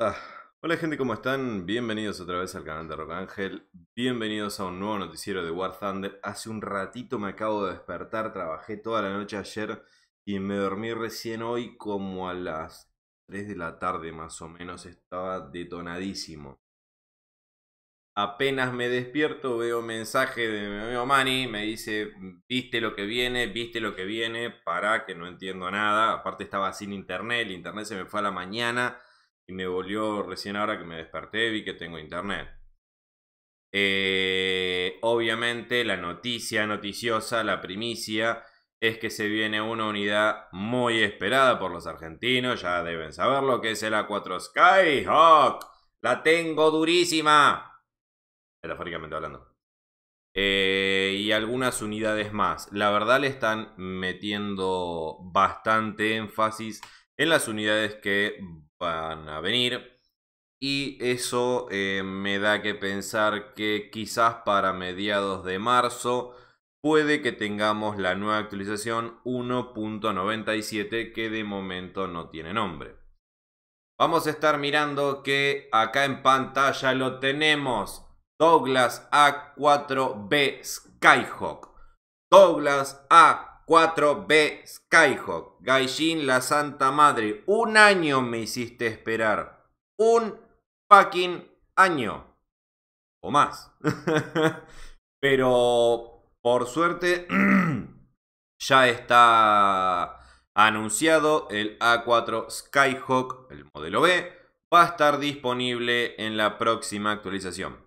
Ah, hola gente, ¿cómo están? Bienvenidos otra vez al canal de Rock Ángel. Bienvenidos a un nuevo noticiero de War Thunder. Hace un ratito me acabo de despertar, trabajé toda la noche ayer y me dormí recién hoy como a las 3 de la tarde más o menos. Estaba detonadísimo. Apenas me despierto, veo mensaje de mi amigo Manny, me dice, viste lo que viene, viste lo que viene, para que no entiendo nada. Aparte estaba sin internet, el internet se me fue a la mañana y me volvió recién ahora que me desperté, vi que tengo internet. Eh, obviamente la noticia noticiosa, la primicia, es que se viene una unidad muy esperada por los argentinos, ya deben saber lo que es el A4 Skyhawk. La tengo durísima, metafóricamente hablando. Eh, y algunas unidades más. La verdad le están metiendo bastante énfasis en las unidades que van a venir. Y eso eh, me da que pensar que quizás para mediados de marzo puede que tengamos la nueva actualización 1.97 que de momento no tiene nombre. Vamos a estar mirando que acá en pantalla lo tenemos. Douglas A4B Skyhawk. Douglas A4 4B Skyhawk, Gaijin la Santa Madre. Un año me hiciste esperar. Un fucking año. O más. Pero por suerte ya está anunciado el A4 Skyhawk, el modelo B, va a estar disponible en la próxima actualización.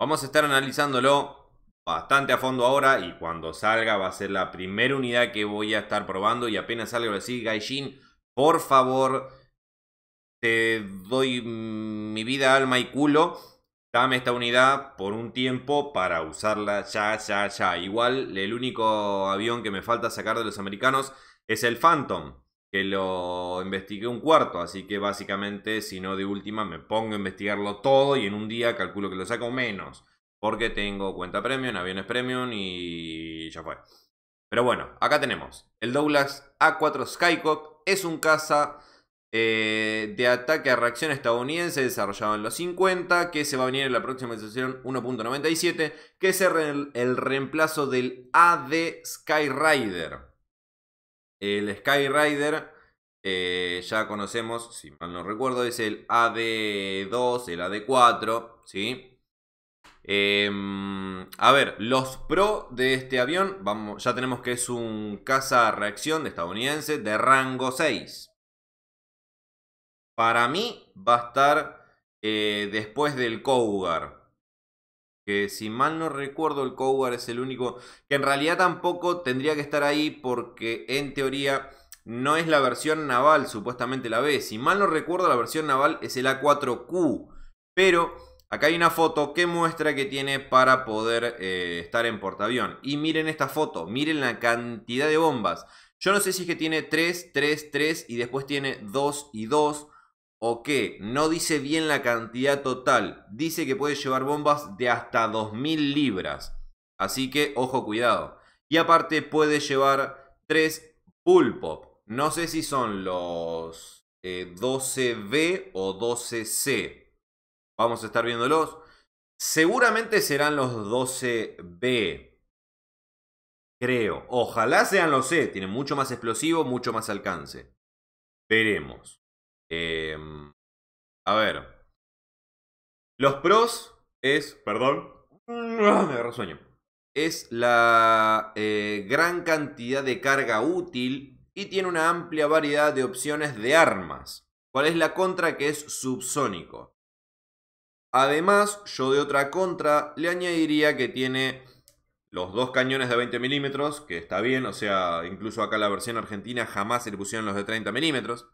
Vamos a estar analizándolo bastante a fondo ahora y cuando salga va a ser la primera unidad que voy a estar probando y apenas salga voy a decir, Gaijin, por favor, te doy mi vida, alma y culo, dame esta unidad por un tiempo para usarla ya, ya, ya. Igual el único avión que me falta sacar de los americanos es el Phantom, que lo investigué un cuarto, así que básicamente si no de última me pongo a investigarlo todo y en un día calculo que lo saco menos porque tengo cuenta premium, aviones premium y ya fue. Pero bueno, acá tenemos el Douglas A4 Skycock. Es un caza eh, de ataque a reacción estadounidense desarrollado en los 50, que se va a venir en la próxima sesión 1.97, que es el, reemplazo del AD Skyrider. El Skyrider eh, ya conocemos, si mal no recuerdo, es el AD2, el AD4, ¿sí? Em, a ver, los pro de este avión, vamos, ya tenemos que es un caza reacción de estadounidense de rango 6. Para mí va a estar eh, después del Cougar. Que si mal no recuerdo, el Cougar es el único. Que en realidad tampoco tendría que estar ahí porque en teoría no es la versión naval, supuestamente la B. Si mal no recuerdo, la versión naval es el A4Q. Pero Acá hay una foto que muestra que tiene para poder eh, estar en portaavión. Y miren esta foto, miren la cantidad de bombas. Yo no sé si es que tiene 3, 3, 3 y después tiene 2 y 2 o qué. No dice bien la cantidad total. Dice que puede llevar bombas de hasta 2000 libras. Así que ojo cuidado. Y aparte puede llevar 3 pulpo. No sé si son los 12B eh, o 12C. Vamos a estar viéndolos. Seguramente serán los 12B. Creo. Ojalá sean los C. Tienen mucho más explosivo, mucho más alcance. Veremos. Em, a ver. Los pros es. Perdón. Me agarro sueño. Es la eh, gran cantidad de carga útil y tiene una amplia variedad de opciones de armas. ¿Cuál es la contra que es subsónico? Además, yo de otra contra le añadiría que tiene los dos cañones de 20 milímetros, que está bien, o sea, incluso acá la versión argentina jamás se le pusieron los de 30 milímetros.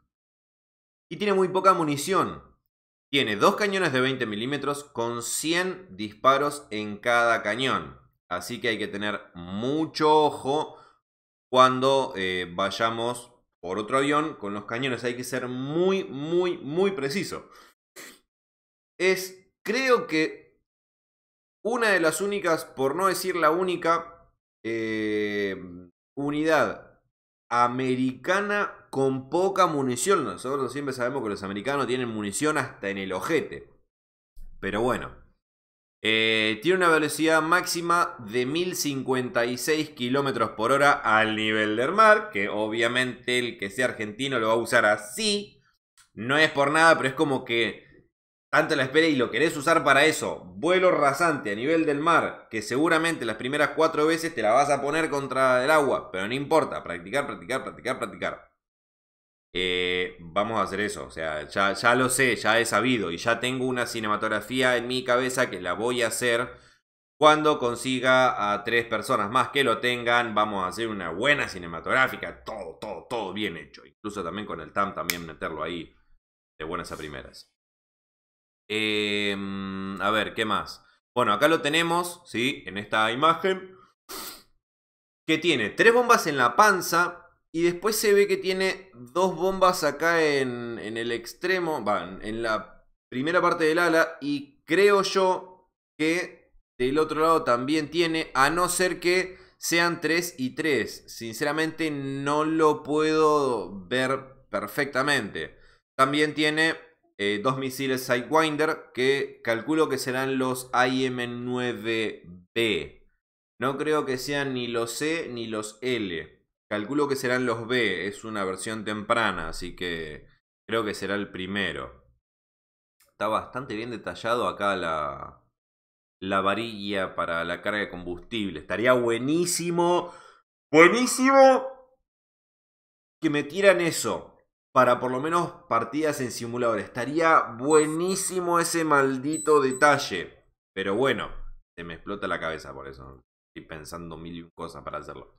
Y tiene muy poca munición. Tiene dos cañones de 20 milímetros con 100 disparos en cada cañón. Así que hay que tener mucho ojo cuando eh, vayamos por otro avión con los cañones. Hay que ser muy, muy, muy preciso. Es Creo que una de las únicas, por no decir la única, em, unidad americana con poca munición. Nosotros siempre sabemos que los americanos tienen munición hasta en el ojete. Pero bueno. Eh, tiene una velocidad máxima de 1056 km por hora al nivel del mar, que obviamente el que sea argentino lo va a usar así. No es por nada, pero es como que tanto la espera y lo querés usar para eso, vuelo rasante a nivel del mar, que seguramente las primeras cuatro veces te la vas a poner contra el agua, pero no importa, practicar, practicar, practicar, practicar. Eh, vamos a hacer eso, o sea, ya, ya lo sé, ya he sabido y ya tengo una cinematografía en mi cabeza que la voy a hacer cuando consiga a tres personas más que lo tengan, vamos a hacer una buena cinematográfica, todo, todo, todo bien hecho. Incluso también con el TAM también meterlo ahí de buenas a primeras. Em, a ver, ¿qué más? Bueno, acá lo tenemos, ¿sí? En esta imagen. Que tiene tres bombas en la panza. Y después se ve que tiene dos bombas acá en, el extremo. Van, en la primera parte del ala. Y creo yo que del otro lado también tiene. A no ser que sean tres y tres. Sinceramente no lo puedo ver perfectamente. También tiene eh, dos misiles Sidewinder que calculo que serán los IM-9B. No creo que sean ni los C ni los L. Calculo que serán los B, es una versión temprana, así que creo que será el primero. Está bastante bien detallado acá la, la varilla para la carga de combustible. Estaría buenísimo, buenísimo que me tiran eso para por lo menos partidas en simulador. Estaría buenísimo ese maldito detalle. Pero bueno, se me explota la cabeza por eso. Estoy pensando mil cosas para hacerlo.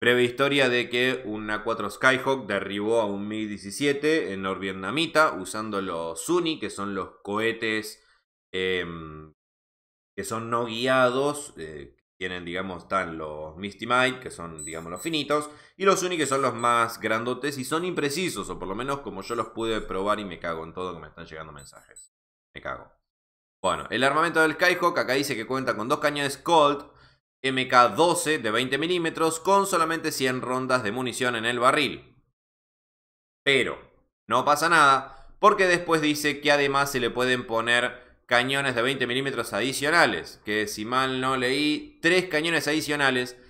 Breve historia de que una 4 Skyhawk derribó a un MiG-17 en norvietnamita usando los SUNY, que son los cohetes em, que son no guiados, eh, tienen, digamos, están los Misty Might, que son, digamos, los finitos, y los Uni, que son los más grandotes y son imprecisos, o por lo menos como yo los pude probar y me cago en todo que me están llegando mensajes. Me cago. Bueno, el armamento del Skyhawk acá dice que cuenta con dos cañones Colt MK12 de 20 milímetros con solamente 100 rondas de munición en el barril. Pero, no pasa nada, porque después dice que además se le pueden poner cañones de 20 milímetros adicionales, que si mal no leí, tres cañones adicionales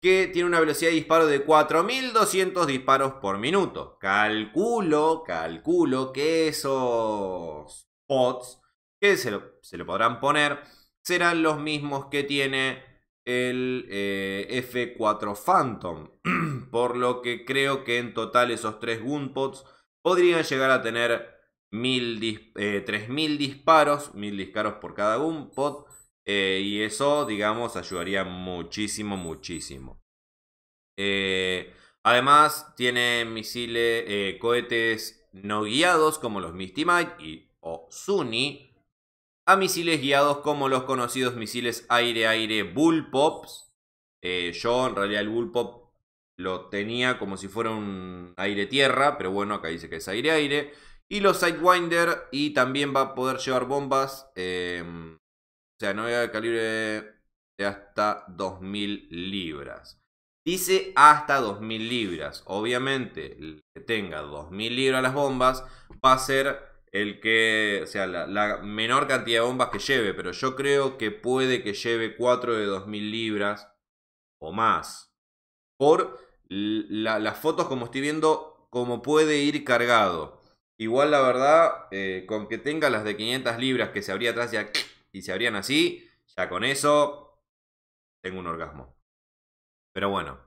que tiene una velocidad de disparo de 4.200 disparos por minuto. Calculo, calculo que esos pods que se lo, podrán poner serán los mismos que tiene el eh, F4 Phantom, por lo que creo que en total esos tres Gunpods podrían llegar a tener mil 3.000 eh, disparos, 1.000 disparos por cada Gumpod. Eh, y eso, digamos, ayudaría muchísimo, muchísimo. Eh, además, tiene misiles, cohetes no guiados como los Misty Might y o Sunny, A misiles guiados como los conocidos misiles aire-aire Bullpops. yo en realidad el Bullpop lo tenía como si fuera un aire-tierra, pero bueno, acá dice que es aire-aire y los Sidewinder y también va a poder llevar bombas. Em, o sea, no de calibre de hasta 2000 libras. Dice hasta 2000 libras. Obviamente, el que tenga 2000 libras las bombas va a ser el que, o sea, la, menor cantidad de bombas que lleve, pero yo creo que puede que lleve 4 de 2000 libras o más. Por las fotos como estoy viendo, como puede ir cargado. Igual la verdad, eh, con que tenga las de 500 libras que se abría atrás ya, y se abrían así, ya con eso tengo un orgasmo. Pero bueno.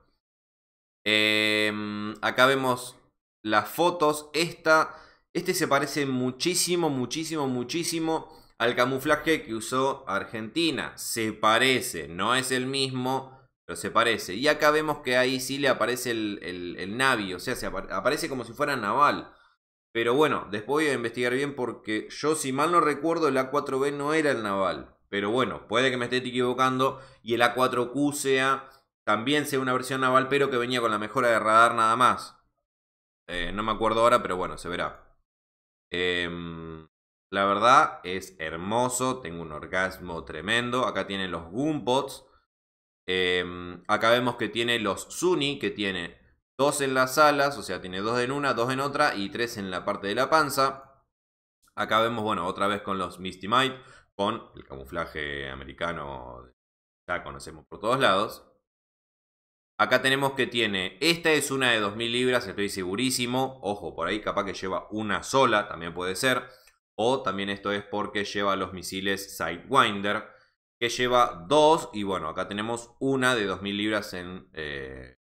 Em, acá vemos las fotos. Esta, este se parece muchísimo, muchísimo, muchísimo al camuflaje que usó Argentina. Se parece, no es el mismo, pero se parece. Y acá vemos que ahí sí le aparece el, el, o sea, se aparece como si fuera naval. Pero bueno, después voy a investigar bien porque yo, si mal no recuerdo, el A4B no era el naval. Pero bueno, puede que me esté equivocando y el A4Q sea también sea una versión naval, pero que venía con la mejora de radar nada más. Eh, no me acuerdo ahora, pero bueno, se verá. Em, la verdad es hermoso, tengo un orgasmo tremendo. Acá tienen los Goombots. Em, acá vemos que tiene los Sunny que tiene dos en las alas, o sea, tiene dos en una, dos en otra y tres en la parte de la panza. Acá vemos, bueno, otra vez con los Misty Might, con el camuflaje americano ya conocemos por todos lados. Acá tenemos que tiene, esta es una de 2000 libras, estoy segurísimo. Ojo, por ahí capaz que lleva una sola, también puede ser. O también esto es porque lleva los misiles Sidewinder, que lleva dos. Y bueno, acá tenemos una de 2000 libras en, eh,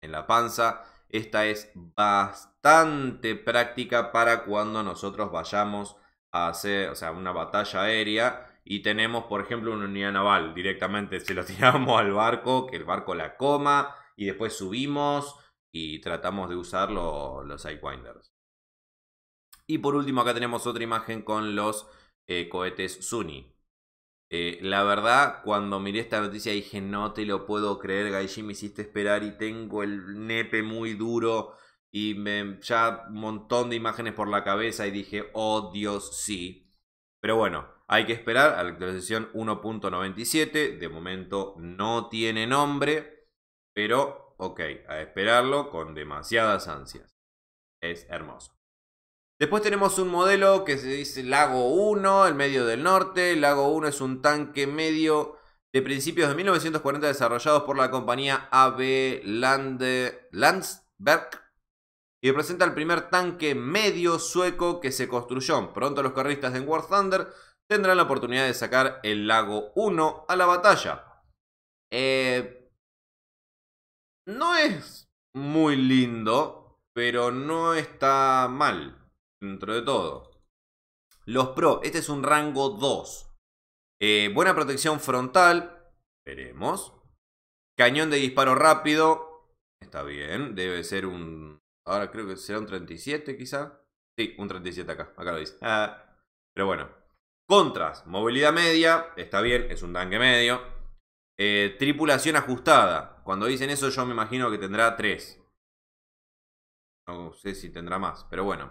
en la panza. Esta es bastante práctica para cuando nosotros vayamos a hacer, o sea, una batalla aérea y tenemos, por ejemplo, una unidad naval. Directamente se lo tiramos al barco, que el barco la coma y después subimos y tratamos de usar los eyewinders. Y por último acá tenemos otra imagen con los eh, cohetes Sunny. Eh, la verdad, cuando miré esta noticia dije, no te lo puedo creer, Gaiji, me hiciste esperar y tengo el nepe muy duro y ya un montón de imágenes por la cabeza y dije, oh Dios, sí. Pero bueno, hay que esperar a la actualización 1.97, de momento no tiene nombre, pero ok, a esperarlo con demasiadas ansias. Es hermoso. Después tenemos un modelo que se dice Lago 1, el medio del norte. Lago 1 es un tanque medio de principios de 1940 desarrollado por la compañía AB Landsberg y representa el primer tanque medio sueco que se construyó. Pronto los carristas en War Thunder tendrán la oportunidad de sacar el Lago 1 a la batalla. Eh, no es muy lindo, pero no está mal dentro de todo. Los Pro, este es un rango 2. Eh, buena protección frontal, veremos. Cañón de disparo rápido, está bien, debe ser un... Ahora creo que será un 37 quizá. Sí, un 37 acá, acá lo dice. pero bueno. Contras, movilidad media, está bien, es un tanque medio. Eh, tripulación ajustada, cuando dicen eso yo me imagino que tendrá 3. No sé si tendrá más, pero bueno.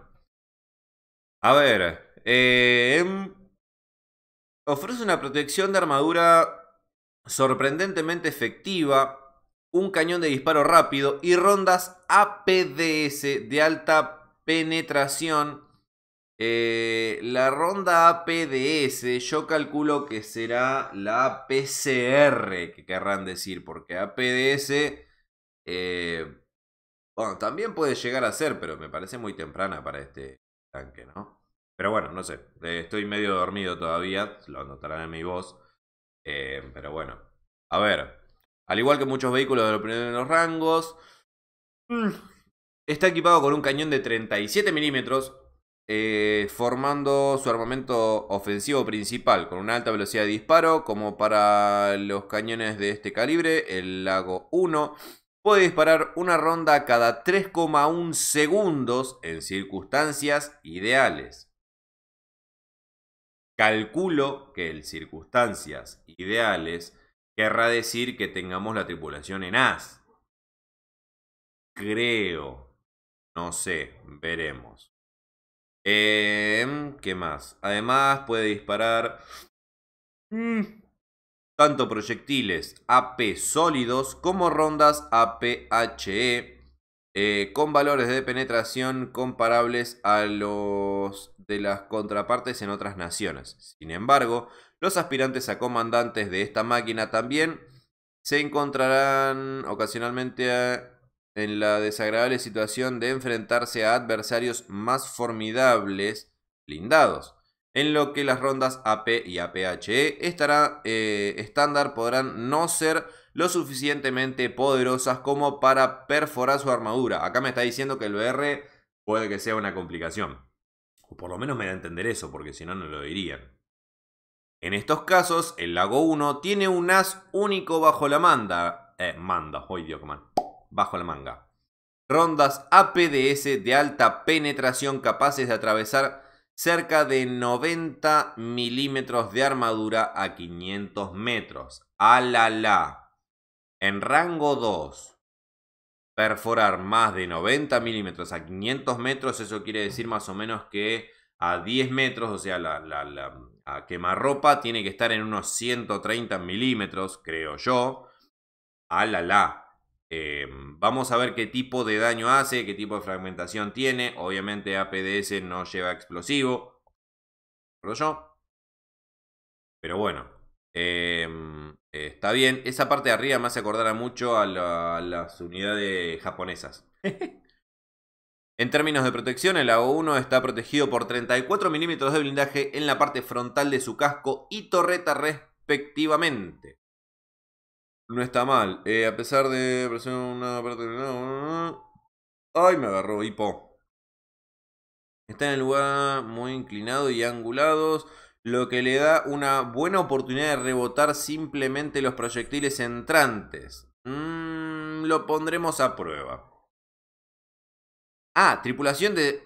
A ver. Eh, em, ofrece una protección de armadura sorprendentemente efectiva, un cañón de disparo rápido y rondas APDS de alta penetración. Eh, la ronda APDS yo calculo que será la PCR que querrán decir, porque APDS... Eh, bueno, también puede llegar a ser, pero me parece muy temprana para este, ¿no? Pero bueno, no sé, eh, estoy medio dormido todavía, lo notarán en mi voz. Eh, pero bueno, a ver, al igual que muchos vehículos de los primeros rangos, mm, está equipado con un cañón de 37 milímetros, eh, formando su armamento ofensivo principal, con una alta velocidad de disparo, como para los cañones de este calibre, el Lago 1 puede disparar una ronda cada 3,1 segundos en circunstancias ideales. Calculo que en circunstancias ideales querrá decir que tengamos la tripulación en AS. Creo. No sé, veremos. Em, ¿Qué más? Además puede disparar... Mm, tanto proyectiles AP sólidos como rondas APHE, eh, con valores de penetración comparables a los de las contrapartes en otras naciones. Sin embargo, los aspirantes a comandantes de esta máquina también se encontrarán ocasionalmente eh, en la desagradable situación de enfrentarse a adversarios más formidables blindados en lo que las rondas AP y APHE estará, eh, estándar podrán no ser lo suficientemente poderosas como para perforar su armadura. Acá me está diciendo que el BR puede que sea una complicación. O por lo menos me da a entender eso, porque si no, no lo dirían. En estos casos, el lago 1 tiene un as único bajo la manda. Eh, manda, hoy Bajo la manga. Rondas APDS de alta penetración capaces de atravesar cerca de 90 milímetros de armadura a 500 metros. la, En rango 2, perforar más de 90 milímetros a 500 metros, eso quiere decir más o menos que a 10 metros, o sea, la, quemarropa tiene que estar en unos 130 milímetros, creo yo. la. Em, vamos a ver qué tipo de daño hace, qué tipo de fragmentación tiene. Obviamente APDS no lleva explosivo. Pero Pero bueno. Em, está bien. Esa parte de arriba me hace acordar mucho a, las unidades japonesas. en términos de protección, el AO-1 está protegido por 34 milímetros de blindaje en la parte frontal de su casco y torreta respectivamente. No está mal. Eh, a pesar de presionar una parte Ay, me agarró, hipo. Está en el lugar muy inclinado y angulados, lo que le da una buena oportunidad de rebotar simplemente los proyectiles entrantes. Mm, lo pondremos a prueba. Ah, tripulación de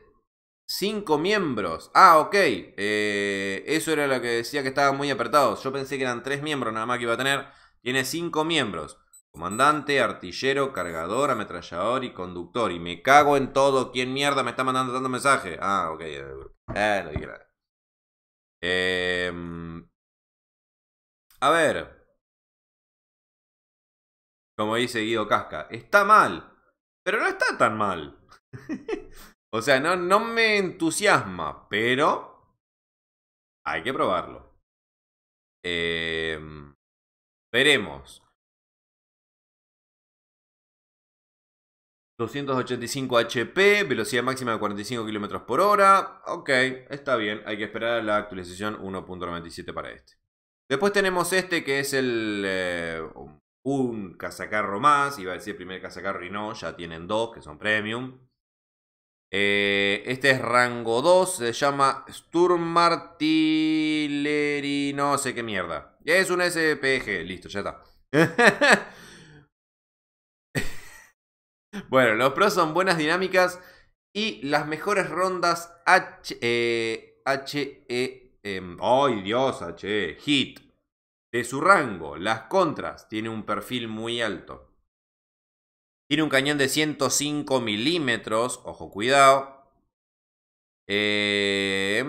5 miembros. Ah, ok. Eh, eso era lo que decía que estaba muy apretado. Yo pensé que eran 3 miembros nada más que iba a tener. Tiene cinco miembros. Comandante, artillero, cargador, ametrallador y conductor. Y me cago en todo. ¿Quién mierda me está mandando tanto mensaje? Ah, ok. Eh, no em, a ver. Como dice Guido Casca. Está mal. Pero no está tan mal. o sea, no, no me entusiasma. Pero... Hay que probarlo. Eh... Veremos. 285 HP, velocidad máxima de 45 km por hora. Ok, está bien. Hay que esperar la actualización 1.97 para este. Después tenemos este que es el... Eh, un casacarro más. Iba a decir primer cazacarro y no, ya tienen dos que son premium. Eh, este es rango 2, se llama Sturmartillery... No sé qué mierda. Es un SPG. Listo, ya está. bueno, los pros son buenas dinámicas y las mejores rondas H... ¡Ay, eh, H... E, em, Dios! H... E, hit. De su rango, las contras, tiene un perfil muy alto. Tiene un cañón de 105 milímetros, ojo cuidado. Eh...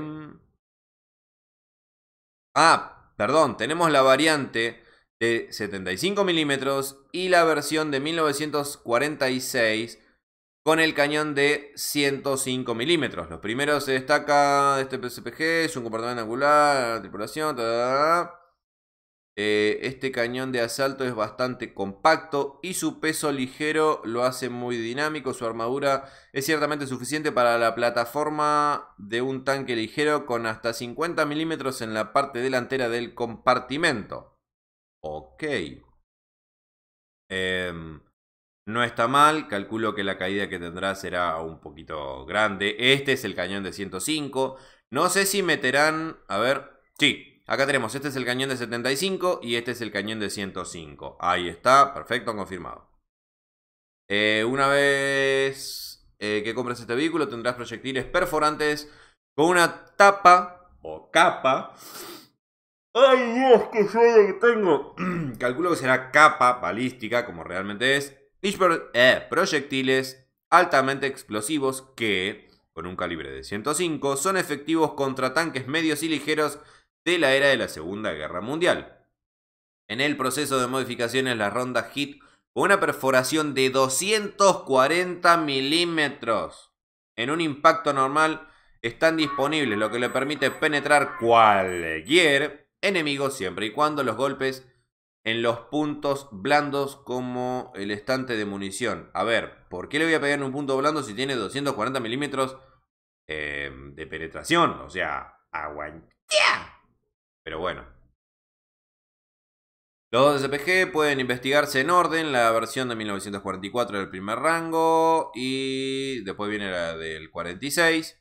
Ah, Perdón, tenemos la variante de 75 milímetros y la versión de 1946 con el cañón de 105 milímetros. Los primeros se destaca de este PSPG, es un comportamiento angular, tripulación, ta, ta, eh, este cañón de asalto es bastante compacto y su peso ligero lo hace muy dinámico. Su armadura es ciertamente suficiente para la plataforma de un tanque ligero con hasta 50 milímetros en la parte delantera del compartimento. Ok. Em, no está mal, calculo que la caída que tendrá será un poquito grande. Este es el cañón de 105. No sé si meterán... A ver... Sí, Acá tenemos, este es el cañón de 75 y este es el cañón de 105. Ahí está, perfecto, confirmado. Eh, una vez eh, que compres este vehículo tendrás proyectiles perforantes con una tapa o capa. ¡Ay Dios, ¡Qué sueño que tengo! Calculo que será capa balística, como realmente es. Eh, proyectiles altamente explosivos que, con un calibre de 105, son efectivos contra tanques medios y ligeros de la era de la Segunda Guerra Mundial. En el proceso de modificaciones, la ronda hit con una perforación de 240 milímetros en un impacto normal están disponibles, lo que le permite penetrar cualquier enemigo siempre y cuando los golpes en los puntos blandos como el estante de munición. A ver, ¿por qué le voy a pegar en un punto blando si tiene 240 milímetros eh, de penetración? O sea, aguantea. Pero bueno. Los dos SPG pueden investigarse en orden, la versión de 1944 del primer rango y después viene la del 46.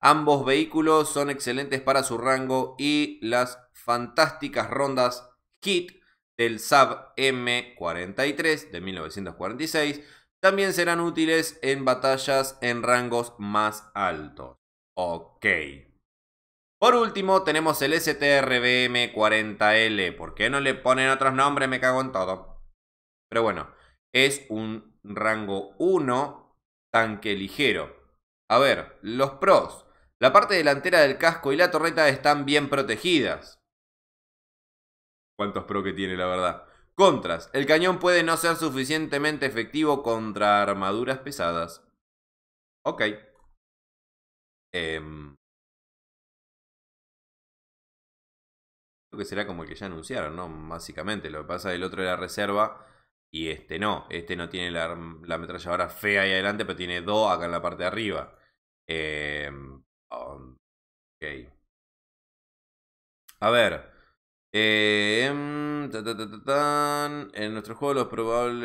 Ambos vehículos son excelentes para su rango y las fantásticas rondas KIT del Sab M43 de 1946 también serán útiles en batallas en rangos más altos. Ok. Por último, tenemos el STRBM40L. ¿Por qué no le ponen otros nombres? Me cago en todo. Pero bueno, es un rango 1 tanque ligero. A ver, los pros. La parte delantera del casco y la torreta están bien protegidas. ¿Cuántos pros que tiene, la verdad? Contras. El cañón puede no ser suficientemente efectivo contra armaduras pesadas. Ok. Em, creo que será como el que ya anunciaron, ¿no? Básicamente, lo que pasa es el otro era reserva y este no. Este no tiene la, ametralladora fea ahí adelante, pero tiene dos acá en la parte de arriba. Eh, ok. A ver. Eh, en nuestro juego los probables.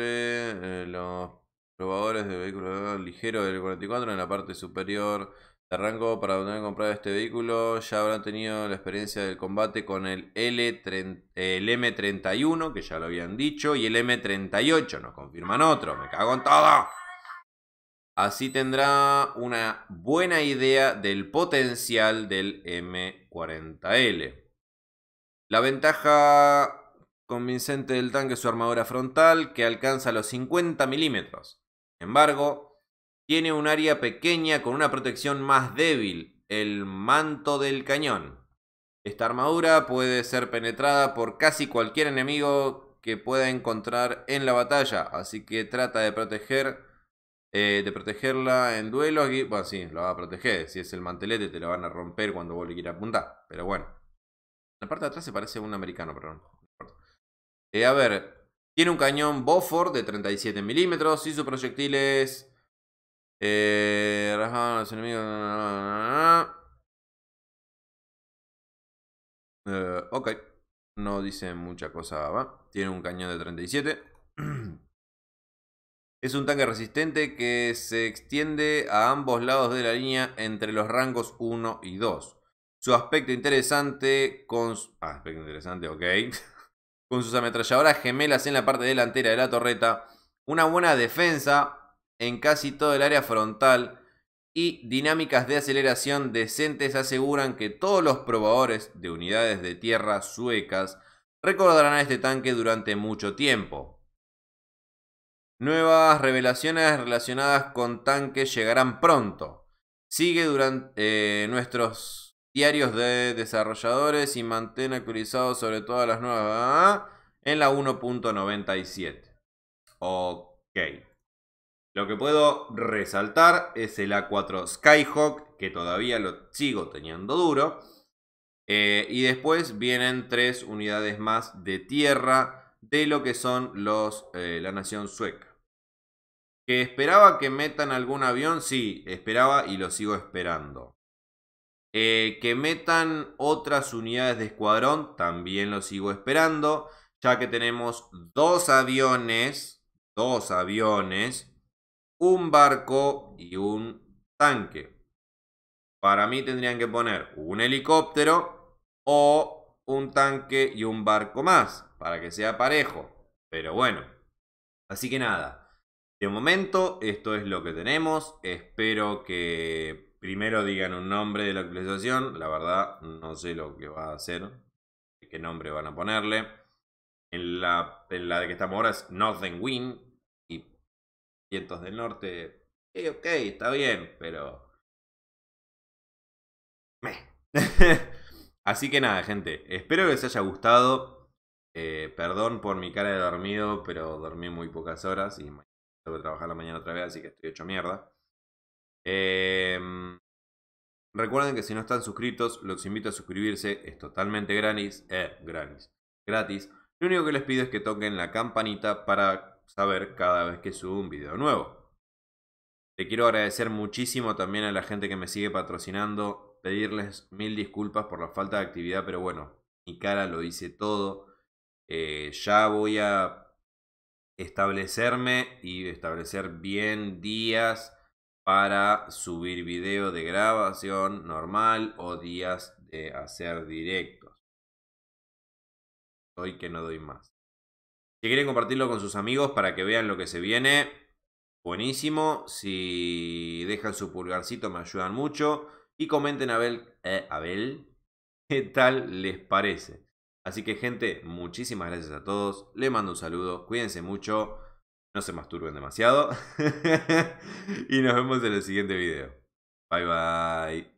Eh, los probadores de vehículo ligero del 44 en la parte superior de arranco, para donde han comprado este vehículo, ya habrán tenido la experiencia del combate con el, L el M31, que ya lo habían dicho, y el M38, nos confirman otro, me cago en todo. Así tendrá una buena idea del potencial del M40L. La ventaja convincente del tanque es su armadura frontal, que alcanza los 50 milímetros. Sin embargo, tiene un área pequeña con una protección más débil, el manto del cañón. Esta armadura puede ser penetrada por casi cualquier enemigo que pueda encontrar en la batalla, así que trata de proteger eh, de protegerla en duelos. bueno, sí, la va a proteger. Si es el mantelete, te la van a romper cuando a ir a apuntar. Pero bueno. La parte de atrás se parece a un americano, perdón. importa. Eh, a ver, tiene un cañón Boford de 37 milímetros y su proyectil es... Eh, enemigos. ok. No dice mucha cosa, Tiene un cañón de 37. Es un tanque resistente que se extiende a ambos lados de la línea entre los rangos 1 y 2. Su aspecto interesante con... Ah, aspecto interesante, ok. con sus ametralladoras gemelas en la parte delantera de la torreta. Una buena defensa en casi todo el área frontal y dinámicas de aceleración decentes aseguran que todos los probadores de unidades de tierra suecas recordarán a este tanque durante mucho tiempo. Nuevas revelaciones relacionadas con tanques llegarán pronto. Sigue durante eh, nuestros diarios de desarrolladores y mantén actualizados sobre todas las nuevas ¿ah? en la 1.97. Ok. Lo que puedo resaltar es el A4 Skyhawk, que todavía lo sigo teniendo duro. Eh, y después vienen tres unidades más de tierra de lo que son los, eh, la nación sueca. ¿Que esperaba que metan algún avión? Sí, esperaba y lo sigo esperando. Eh, que metan otras unidades de escuadrón, también lo sigo esperando, ya que tenemos dos aviones, dos aviones un barco y un tanque. Para mí tendrían que poner un helicóptero o un tanque y un barco más, para que sea parejo. Pero bueno, así que nada. De momento esto es lo que tenemos. Espero que primero digan un nombre de la actualización. La verdad no sé lo que va a hacer, qué nombre van a ponerle. En la, en la de que estamos ahora es Northern Wind, vientos del norte, eh, ok, está bien, pero... Así que nada, gente, espero que les haya gustado. Eh, perdón por mi cara de dormido, pero dormí muy pocas horas y tengo que trabajar la mañana otra vez, así que estoy hecho mierda. Em, recuerden que si no están suscritos, los invito a suscribirse, es totalmente gratis. Eh, gratis. Gratis. Lo único que les pido es que toquen la campanita para saber cada vez que subo un video nuevo. Le quiero agradecer muchísimo también a la gente que me sigue patrocinando, pedirles mil disculpas por la falta de actividad, pero bueno, mi cara lo hice todo. Eh, ya voy a establecerme y establecer bien días para subir video de grabación normal o días de hacer directos. Hoy que no doy más. Si quieren compartirlo con sus amigos para que vean lo que se viene, buenísimo. Si dejan su pulgarcito me ayudan mucho. Y comenten a Abel, eh, Abel qué tal les parece. Así que gente, muchísimas gracias a todos. Les mando un saludo. Cuídense mucho. No se masturben demasiado. y nos vemos en el siguiente video. Bye bye.